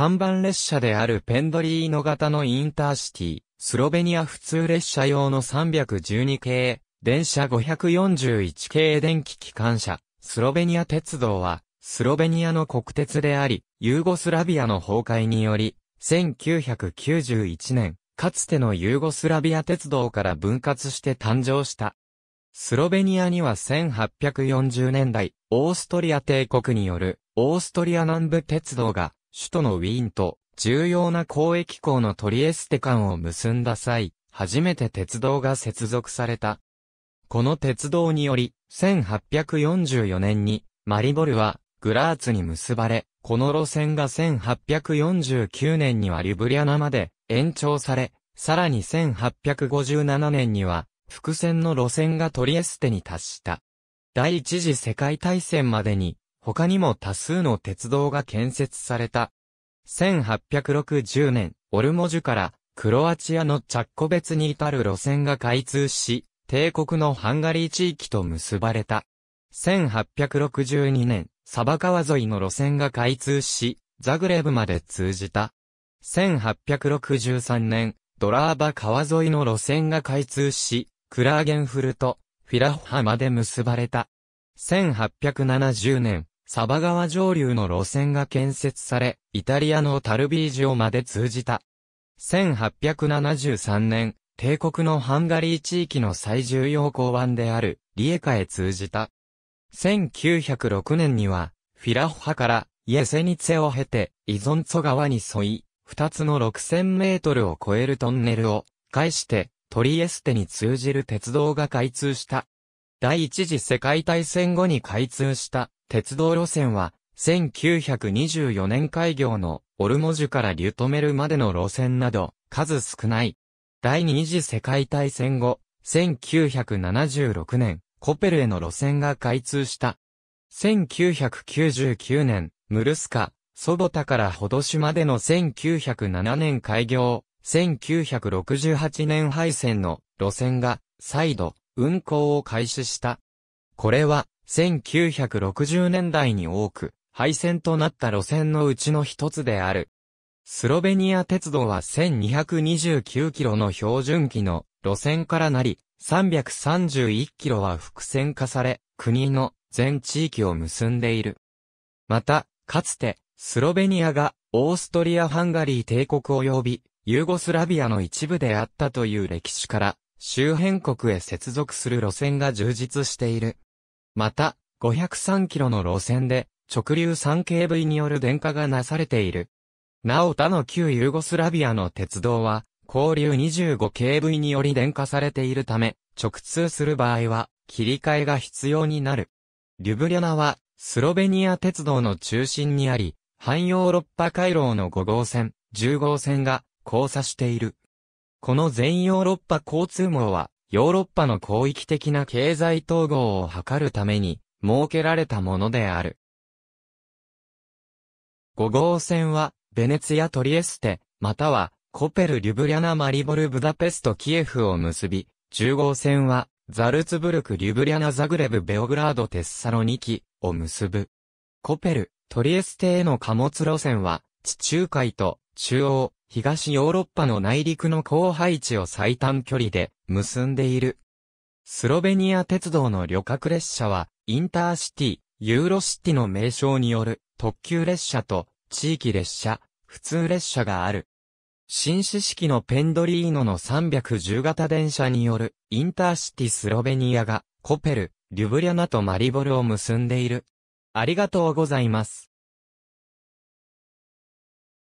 看板列車であるペンドリーノ型のインターシティ、スロベニア普通列車用の312系、電車541系電気機関車、スロベニア鉄道は、スロベニアの国鉄であり、ユーゴスラビアの崩壊により、1991年、かつてのユーゴスラビア鉄道から分割して誕生した。スロベニアには1840年代、オーストリア帝国による、オーストリア南部鉄道が、首都のウィーンと重要な交易港のトリエステ間を結んだ際、初めて鉄道が接続された。この鉄道により、1844年にマリボルはグラーツに結ばれ、この路線が1849年にはリュブリアナまで延長され、さらに1857年には伏線の路線がトリエステに達した。第一次世界大戦までに他にも多数の鉄道が建設された。1860年、オルモジュからクロアチアのチャッコ別に至る路線が開通し、帝国のハンガリー地域と結ばれた。1862年、サバ川沿いの路線が開通し、ザグレブまで通じた。1863年、ドラーバ川沿いの路線が開通し、クラーゲンフルト、フィラッハまで結ばれた。1870年、サバ川上流の路線が建設され、イタリアのタルビージオまで通じた。1873年、帝国のハンガリー地域の最重要港湾である、リエカへ通じた。1906年には、フィラホハからイエセニツェを経て、イゾンツォ川に沿い、二つの6000メートルを超えるトンネルを、介して、トリエステに通じる鉄道が開通した。第一次世界大戦後に開通した鉄道路線は、1924年開業のオルモジュからリュトメルまでの路線など、数少ない。第二次世界大戦後、1976年、コペルへの路線が開通した。1999年、ムルスカ、ソボタからホドシまでの1907年開業、1968年廃線の路線が再度運行を開始した。これは1960年代に多く、廃線となった路線のうちの一つである。スロベニア鉄道は1229キロの標準機の路線からなり、331キロは複線化され、国の全地域を結んでいる。また、かつて、スロベニアがオーストリア・ハンガリー帝国及びユーゴスラビアの一部であったという歴史から、周辺国へ接続する路線が充実している。また、503キロの路線で、直流 3KV による電化がなされている。なお他の旧ユーゴスラビアの鉄道は、交流 25KV により電化されているため、直通する場合は、切り替えが必要になる。リュブリャナは、スロベニア鉄道の中心にあり、汎ヨーロッパ回廊の5号線、10号線が交差している。この全ヨーロッパ交通網は、ヨーロッパの広域的な経済統合を図るために、設けられたものである。5号線は、ベネツィア・トリエステ、または、コペル・リュブリャナ・マリボル・ブダペスト・キエフを結び、10号線は、ザルツブルク・リュブリャナ・ザグレブ・ベオグラード・テッサロニキを結ぶ。コペル、トリエステへの貨物路線は、地中海と中央、東ヨーロッパの内陸の高配置を最短距離で結んでいる。スロベニア鉄道の旅客列車は、インターシティ、ユーロシティの名称による特急列車と地域列車、普通列車がある。新式式のペンドリーノの310型電車によるインターシティスロベニアがコペル、リュブリャナとマリボルを結んでいる。ありがとうございます。